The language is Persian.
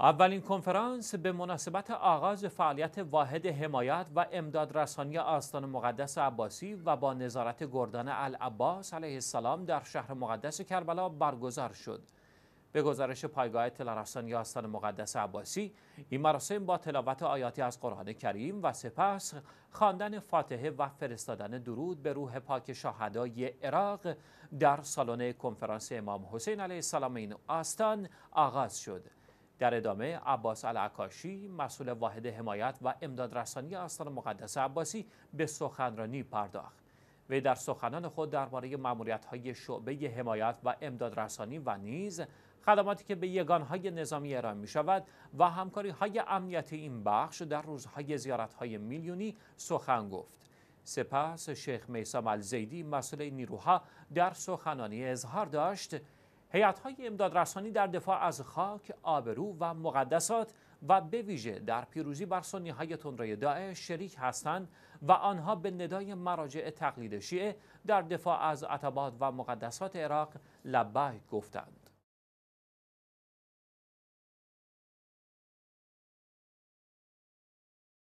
اولین کنفرانس به مناسبت آغاز فعالیت واحد حمایت و امداد رسانی آستان مقدس عباسی و با نظارت گردان العباس علیه السلام در شهر مقدس کربلا برگزار شد. به گزارش پایگاه رسانی آستان مقدس عباسی این مراسم با تلاوت آیاتی از قرآن کریم و سپس خواندن فاتحه و فرستادن درود به روح پاک شهدای عراق در سالن کنفرانس امام حسین علیه السلام این آستان آغاز شد. در ادامه عباس العکاشی مسئول واحد حمایت و امداد رسانی آستان مقدس عباسی به سخنرانی پرداخت و در سخنان خود درباره های شعبه حمایت و امداد رسانی و نیز خدماتی که به های نظامی ارائه می شود و همکاری های امنیتی این بخش در روزهای زیارت های میلیونی سخن گفت. سپس شیخ میسام الزیدی مسئول نیروها در سخنانی اظهار داشت امداد رسانی در دفاع از خاک، آبرو و مقدسات و به ویژه در پیروزی بر های تندروی داعش شریک هستند و آنها به ندای مراجع تقلید شیعه در دفاع از عتبات و مقدسات عراق لبیک گفتند.